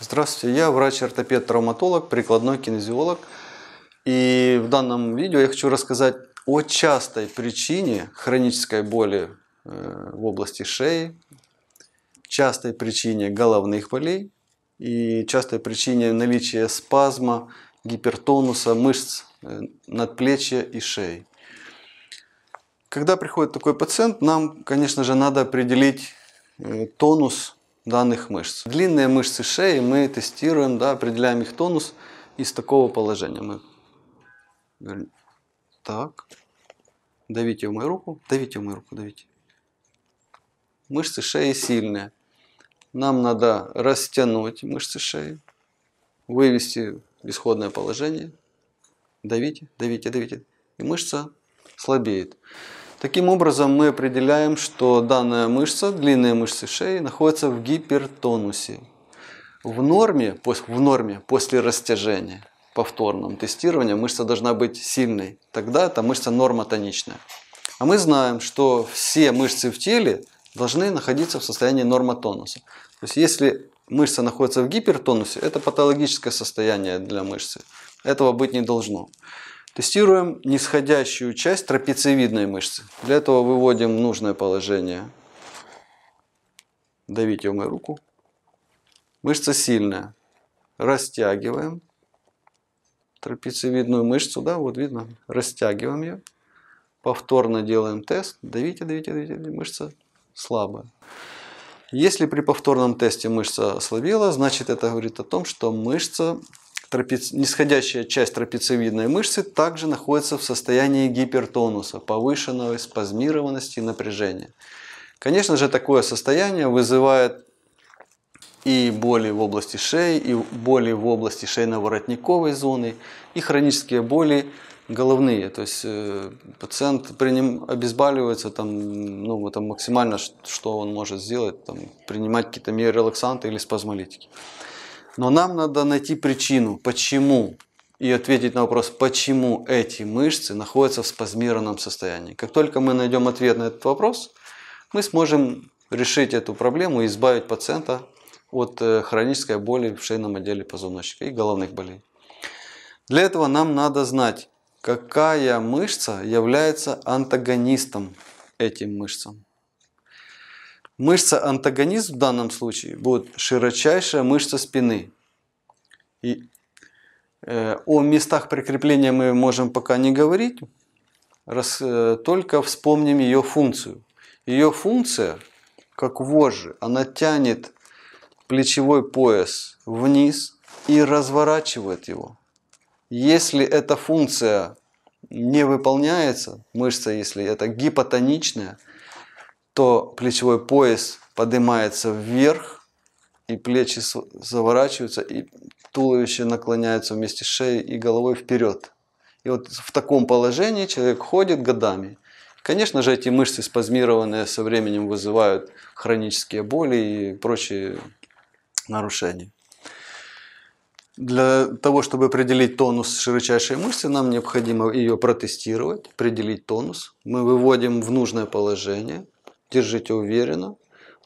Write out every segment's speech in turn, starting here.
Здравствуйте, я врач-ортопед-травматолог, прикладной кинезиолог. И в данном видео я хочу рассказать о частой причине хронической боли э, в области шеи, частой причине головных болей и частой причине наличия спазма, гипертонуса мышц э, надплечья и шеи. Когда приходит такой пациент, нам, конечно же, надо определить э, тонус данных мышц. Длинные мышцы шеи мы тестируем, да, определяем их тонус из такого положения. Мы говорим, так, давите в мою руку, давите в мою руку, давите. Мышцы шеи сильные. Нам надо растянуть мышцы шеи, вывести в исходное положение. Давите, давите, давите. И мышца слабеет. Таким образом, мы определяем, что данная мышца, длинные мышцы шеи, находится в гипертонусе. В норме, в норме после растяжения, повторном тестировании, мышца должна быть сильной. Тогда эта мышца нормотоничная. А мы знаем, что все мышцы в теле должны находиться в состоянии нормотонуса. То есть, если мышца находится в гипертонусе, это патологическое состояние для мышцы. Этого быть не должно. Тестируем нисходящую часть трапециевидной мышцы. Для этого выводим нужное положение. Давите в мою руку. Мышца сильная. Растягиваем трапециевидную мышцу, да, вот видно, растягиваем ее. Повторно делаем тест. Давите, давите, давите, мышца слабая. Если при повторном тесте мышца ослабела, значит это говорит о том, что мышца трапец... нисходящая часть трапециевидной мышцы также находится в состоянии гипертонуса, повышенной спазмированности и напряжения. Конечно же, такое состояние вызывает и боли в области шеи, и боли в области шейно-воротниковой зоны, и хронические боли головные. То есть э, пациент при нем обезболивается там, ну, это максимально, что он может сделать, там, принимать какие-то миорелаксанты или спазмолитики. Но нам надо найти причину, почему, и ответить на вопрос, почему эти мышцы находятся в спазмированном состоянии. Как только мы найдем ответ на этот вопрос, мы сможем решить эту проблему и избавить пациента от э, хронической боли в шейном отделе позвоночника и головных болей. Для этого нам надо знать, какая мышца является антагонистом этим мышцам. Мышца-антагонист в данном случае будет широчайшая мышца спины. И э, о местах прикрепления мы можем пока не говорить, раз, э, только вспомним ее функцию. Ее функция, как вожжи, она тянет плечевой пояс вниз и разворачивает его. Если эта функция не выполняется, мышца, если это гипотоничная, то плечевой пояс поднимается вверх, и плечи заворачиваются, и туловище наклоняется вместе с шеей и головой вперед. И вот в таком положении человек ходит годами. Конечно же, эти мышцы спазмированные со временем вызывают хронические боли и прочие нарушения. Для того, чтобы определить тонус широчайшей мышцы, нам необходимо ее протестировать, определить тонус. Мы выводим в нужное положение – держите уверенно.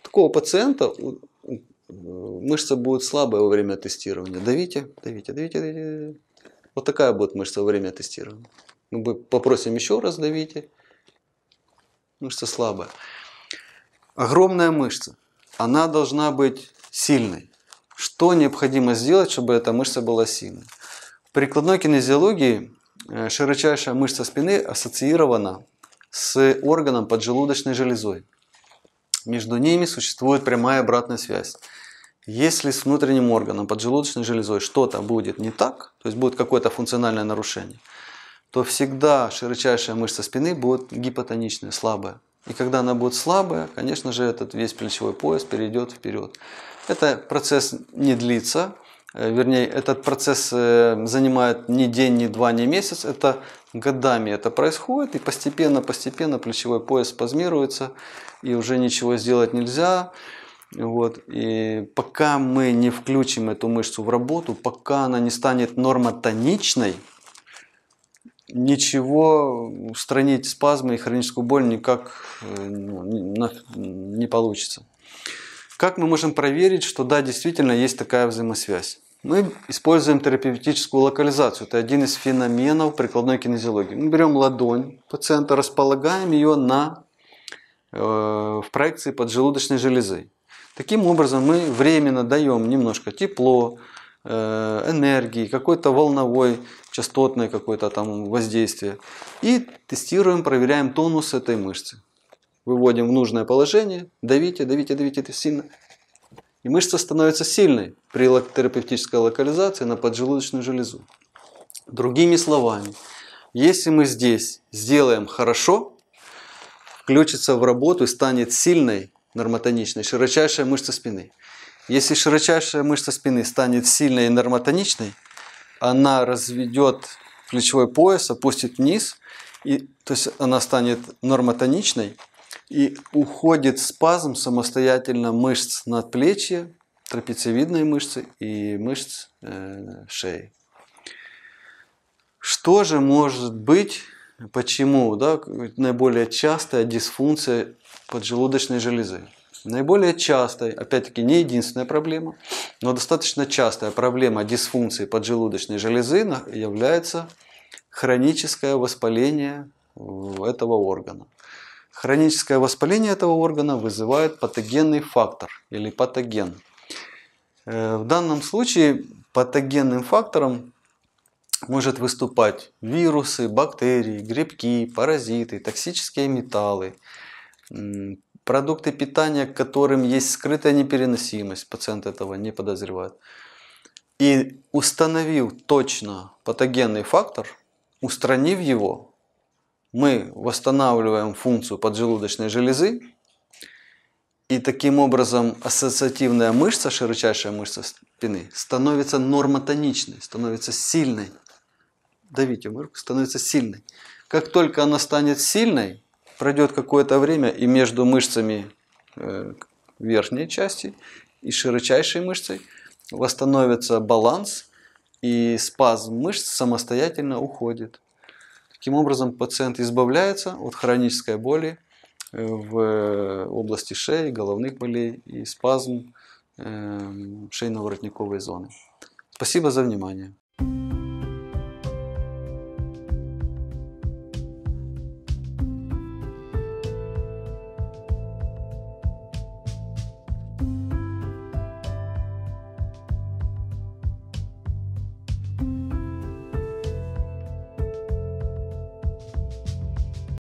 У такого пациента мышца будет слабая во время тестирования. Давите, давите, давите, давите. Вот такая будет мышца во время тестирования. Мы попросим еще раз давите. Мышца слабая. Огромная мышца. Она должна быть сильной. Что необходимо сделать, чтобы эта мышца была сильной? В прикладной кинезиологии э, широчайшая мышца спины ассоциирована с органом поджелудочной железой. Между ними существует прямая обратная связь. Если с внутренним органом, поджелудочной железой что-то будет не так, то есть будет какое-то функциональное нарушение, то всегда широчайшая мышца спины будет гипотоничная, слабая. И когда она будет слабая, конечно же, этот весь плечевой пояс перейдет вперед. Это процесс не длится, э, вернее, этот процесс э, занимает ни день, ни два, ни месяц. Это годами это происходит, и постепенно-постепенно плечевой пояс спазмируется, и уже ничего сделать нельзя. Вот. И пока мы не включим эту мышцу в работу, пока она не станет нормотоничной, ничего устранить спазмы и хроническую боль никак э, ну, не получится. Как мы можем проверить, что да, действительно есть такая взаимосвязь? Мы используем терапевтическую локализацию. Это один из феноменов прикладной кинезиологии. Мы берем ладонь пациента, располагаем ее на, э, в проекции поджелудочной железы. Таким образом мы временно даем немножко тепло, э, энергии, какой-то волновой, частотное какое-то там воздействие. И тестируем, проверяем тонус этой мышцы. Выводим в нужное положение, давите, давите, давите, это сильно. И мышца становится сильной при терапевтической локализации на поджелудочную железу. Другими словами, если мы здесь сделаем хорошо, включится в работу и станет сильной нормотоничной широчайшая мышца спины. Если широчайшая мышца спины станет сильной и нормотоничной, она разведет плечевой пояс, опустит вниз, и, то есть она станет нормотоничной, и уходит спазм самостоятельно мышц над плечи, трапециевидные мышцы и мышц э, шеи. Что же может быть, почему да, наиболее частая дисфункция поджелудочной железы? Наиболее частая, опять-таки не единственная проблема, но достаточно частая проблема дисфункции поджелудочной железы является хроническое воспаление этого органа. Хроническое воспаление этого органа вызывает патогенный фактор или патоген. Э, в данном случае патогенным фактором может выступать вирусы, бактерии, грибки, паразиты, токсические металлы, продукты питания, к которым есть скрытая непереносимость, пациент этого не подозревает. И установив точно патогенный фактор, устранив его, мы восстанавливаем функцию поджелудочной железы, и таким образом ассоциативная мышца, широчайшая мышца спины, становится нормотоничной, становится сильной. Давите в руку, становится сильной. Как только она станет сильной, пройдет какое-то время, и между мышцами э, верхней части и широчайшей мышцей восстановится баланс, и спазм мышц самостоятельно уходит. Таким образом, пациент избавляется от хронической боли э, в э, области шеи, головных болей и спазм эм, шейно-воротниковой зоны. Спасибо за внимание.